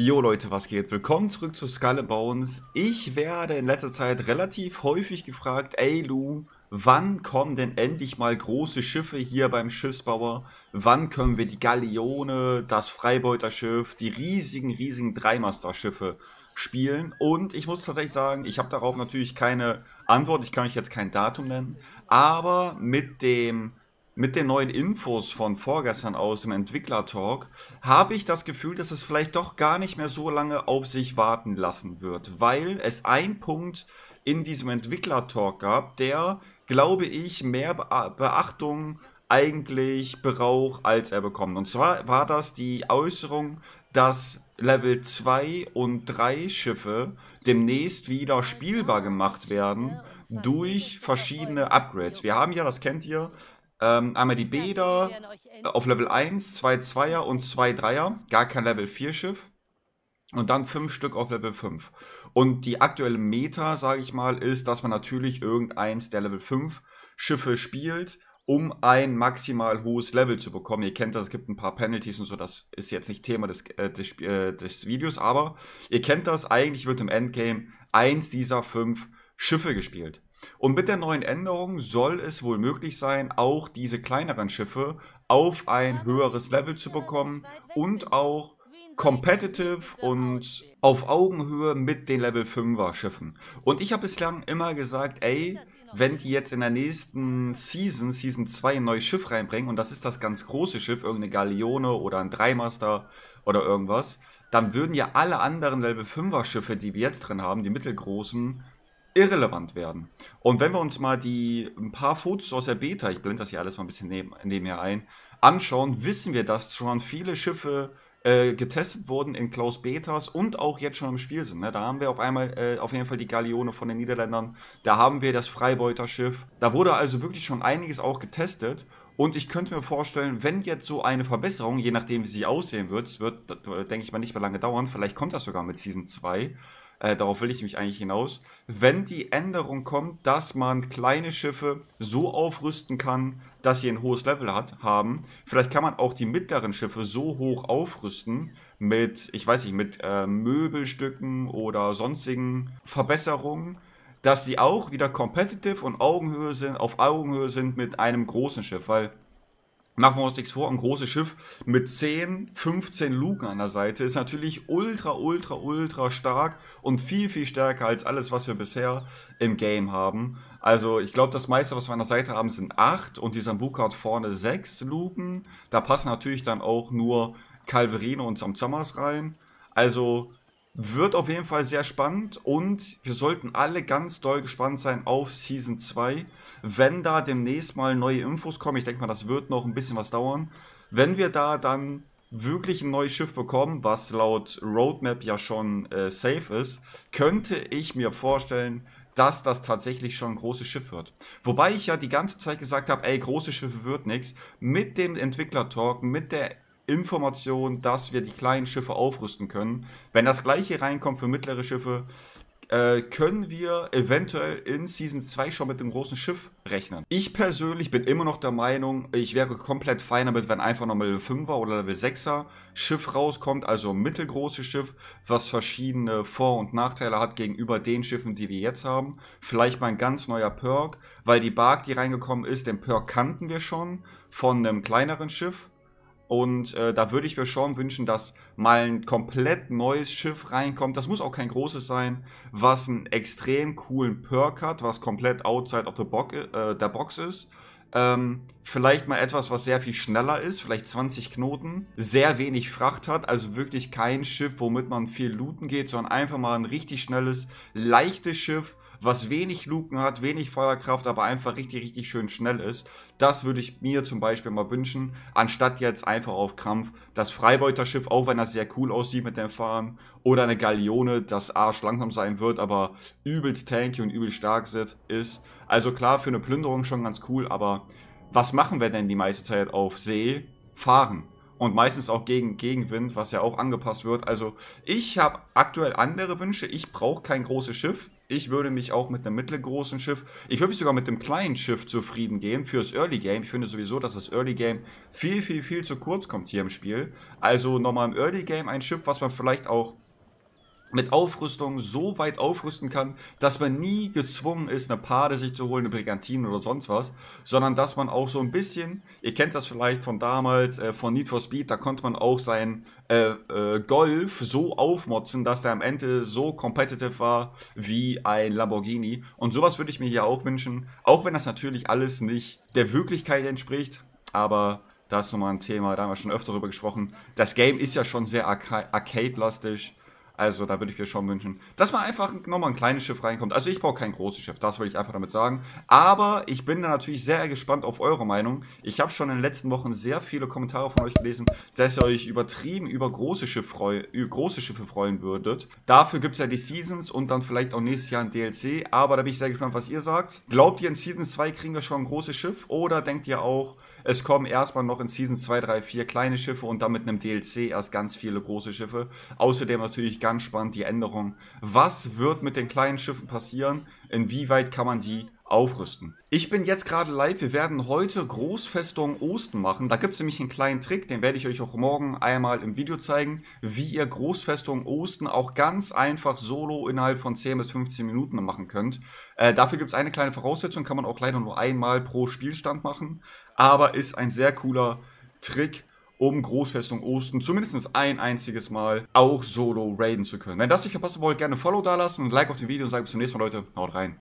Jo Leute, was geht? Willkommen zurück zu Skull Bones. Ich werde in letzter Zeit relativ häufig gefragt, ey Lu, wann kommen denn endlich mal große Schiffe hier beim Schiffsbauer? Wann können wir die Galeone, das Freibeuterschiff, die riesigen, riesigen Dreimaster-Schiffe spielen? Und ich muss tatsächlich sagen, ich habe darauf natürlich keine Antwort, ich kann euch jetzt kein Datum nennen, aber mit dem mit den neuen Infos von vorgestern aus dem Entwickler-Talk habe ich das Gefühl, dass es vielleicht doch gar nicht mehr so lange auf sich warten lassen wird, weil es einen Punkt in diesem Entwickler-Talk gab, der, glaube ich, mehr Beachtung eigentlich braucht, als er bekommt. Und zwar war das die Äußerung, dass Level 2 und 3 Schiffe demnächst wieder spielbar gemacht werden durch verschiedene Upgrades. Wir haben ja, das kennt ihr, ähm, einmal die Bäder auf Level 1, 2 Zweier und zwei Dreier. Gar kein Level 4 Schiff. Und dann 5 Stück auf Level 5. Und die aktuelle Meta, sage ich mal, ist, dass man natürlich irgendeins der Level 5 Schiffe spielt, um ein maximal hohes Level zu bekommen. Ihr kennt das, es gibt ein paar Penalties und so, das ist jetzt nicht Thema des, äh, des, äh, des Videos, aber ihr kennt das, eigentlich wird im Endgame eins dieser 5 Schiffe gespielt. Und mit der neuen Änderung soll es wohl möglich sein, auch diese kleineren Schiffe auf ein höheres Level zu bekommen und auch competitive und auf Augenhöhe mit den Level 5er Schiffen. Und ich habe bislang immer gesagt, ey, wenn die jetzt in der nächsten Season, Season 2, ein neues Schiff reinbringen und das ist das ganz große Schiff, irgendeine Galeone oder ein Dreimaster oder irgendwas, dann würden ja alle anderen Level 5er Schiffe, die wir jetzt drin haben, die mittelgroßen, irrelevant werden. Und wenn wir uns mal die ein paar Fotos aus der Beta, ich blende das hier alles mal ein bisschen neben, nebenher ein, anschauen, wissen wir, dass schon viele Schiffe äh, getestet wurden in Klaus Betas und auch jetzt schon im Spiel sind. Ne? Da haben wir auf einmal äh, auf jeden Fall die Galeone von den Niederländern, da haben wir das Freibeuterschiff. Da wurde also wirklich schon einiges auch getestet. Und ich könnte mir vorstellen, wenn jetzt so eine Verbesserung, je nachdem wie sie aussehen wird, wird, denke ich mal, nicht mehr lange dauern, vielleicht kommt das sogar mit Season 2, äh, darauf will ich mich eigentlich hinaus, wenn die Änderung kommt, dass man kleine Schiffe so aufrüsten kann, dass sie ein hohes Level hat, haben, vielleicht kann man auch die mittleren Schiffe so hoch aufrüsten mit, ich weiß nicht, mit äh, Möbelstücken oder sonstigen Verbesserungen, dass sie auch wieder competitive und Augenhöhe sind, auf Augenhöhe sind mit einem großen Schiff, weil Machen wir uns nichts vor, ein großes Schiff mit 10, 15 Luken an der Seite ist natürlich ultra, ultra, ultra stark und viel, viel stärker als alles, was wir bisher im Game haben. Also ich glaube, das meiste, was wir an der Seite haben, sind 8 und die Sambuka hat vorne 6 Luken. Da passen natürlich dann auch nur Calverino und Samsamas rein. Also wird auf jeden Fall sehr spannend und wir sollten alle ganz doll gespannt sein auf Season 2. Wenn da demnächst mal neue Infos kommen, ich denke mal, das wird noch ein bisschen was dauern. Wenn wir da dann wirklich ein neues Schiff bekommen, was laut Roadmap ja schon äh, safe ist, könnte ich mir vorstellen, dass das tatsächlich schon ein großes Schiff wird. Wobei ich ja die ganze Zeit gesagt habe, ey, große Schiffe wird nichts. Mit dem Entwickler-Talk, mit der Information, dass wir die kleinen Schiffe aufrüsten können. Wenn das gleiche reinkommt für mittlere Schiffe, äh, können wir eventuell in Season 2 schon mit dem großen Schiff rechnen. Ich persönlich bin immer noch der Meinung, ich wäre komplett fein damit, wenn einfach noch Level 5er oder Level 6er Schiff rauskommt, also ein mittelgroßes Schiff, was verschiedene Vor- und Nachteile hat gegenüber den Schiffen, die wir jetzt haben. Vielleicht mal ein ganz neuer Perk, weil die Bark, die reingekommen ist, den Perk kannten wir schon von einem kleineren Schiff und äh, da würde ich mir schon wünschen, dass mal ein komplett neues Schiff reinkommt. Das muss auch kein großes sein, was einen extrem coolen Perk hat, was komplett outside of the box, äh, der Box ist. Ähm, vielleicht mal etwas, was sehr viel schneller ist, vielleicht 20 Knoten, sehr wenig Fracht hat, also wirklich kein Schiff, womit man viel looten geht, sondern einfach mal ein richtig schnelles, leichtes Schiff, was wenig Luken hat, wenig Feuerkraft, aber einfach richtig, richtig schön schnell ist. Das würde ich mir zum Beispiel mal wünschen, anstatt jetzt einfach auf Krampf das Freibeuterschiff, auch wenn das sehr cool aussieht mit dem Fahren, oder eine Galeone, das arsch langsam sein wird, aber übelst tanky und übelst stark ist. Also klar, für eine Plünderung schon ganz cool, aber was machen wir denn die meiste Zeit auf See? Fahren und meistens auch gegen Gegenwind, was ja auch angepasst wird. Also ich habe aktuell andere Wünsche. Ich brauche kein großes Schiff. Ich würde mich auch mit einem mittelgroßen Schiff, ich würde mich sogar mit einem kleinen Schiff zufrieden geben fürs Early Game. Ich finde sowieso, dass das Early Game viel, viel, viel zu kurz kommt hier im Spiel. Also nochmal im Early Game ein Schiff, was man vielleicht auch mit Aufrüstung so weit aufrüsten kann, dass man nie gezwungen ist, eine Pade sich zu holen, eine Brigantine oder sonst was, sondern dass man auch so ein bisschen, ihr kennt das vielleicht von damals, äh, von Need for Speed, da konnte man auch sein äh, äh, Golf so aufmotzen, dass der am Ende so competitive war wie ein Lamborghini. Und sowas würde ich mir hier auch wünschen, auch wenn das natürlich alles nicht der Wirklichkeit entspricht, aber das ist nochmal ein Thema, da haben wir schon öfter drüber gesprochen. Das Game ist ja schon sehr arcade-lastig. Also da würde ich mir schon wünschen, dass man einfach nochmal ein kleines Schiff reinkommt. Also ich brauche kein großes Schiff, das will ich einfach damit sagen. Aber ich bin da natürlich sehr gespannt auf eure Meinung. Ich habe schon in den letzten Wochen sehr viele Kommentare von euch gelesen, dass ihr euch übertrieben über große, Schiff freu große Schiffe freuen würdet. Dafür gibt es ja die Seasons und dann vielleicht auch nächstes Jahr ein DLC. Aber da bin ich sehr gespannt, was ihr sagt. Glaubt ihr, in Season 2 kriegen wir schon ein großes Schiff? Oder denkt ihr auch, es kommen erstmal noch in Season 2, 3, 4 kleine Schiffe und dann mit einem DLC erst ganz viele große Schiffe. Außerdem natürlich ganz spannend die Änderung. Was wird mit den kleinen Schiffen passieren? Inwieweit kann man die aufrüsten. Ich bin jetzt gerade live. Wir werden heute Großfestung Osten machen. Da gibt es nämlich einen kleinen Trick, den werde ich euch auch morgen einmal im Video zeigen, wie ihr Großfestung Osten auch ganz einfach solo innerhalb von 10 bis 15 Minuten machen könnt. Äh, dafür gibt es eine kleine Voraussetzung, kann man auch leider nur einmal pro Spielstand machen, aber ist ein sehr cooler Trick, um Großfestung Osten zumindest ein einziges Mal auch solo raiden zu können. Wenn das nicht verpassen wollt, gerne Follow da lassen, Like auf dem Video und sage bis zum nächsten Mal, Leute. Haut rein.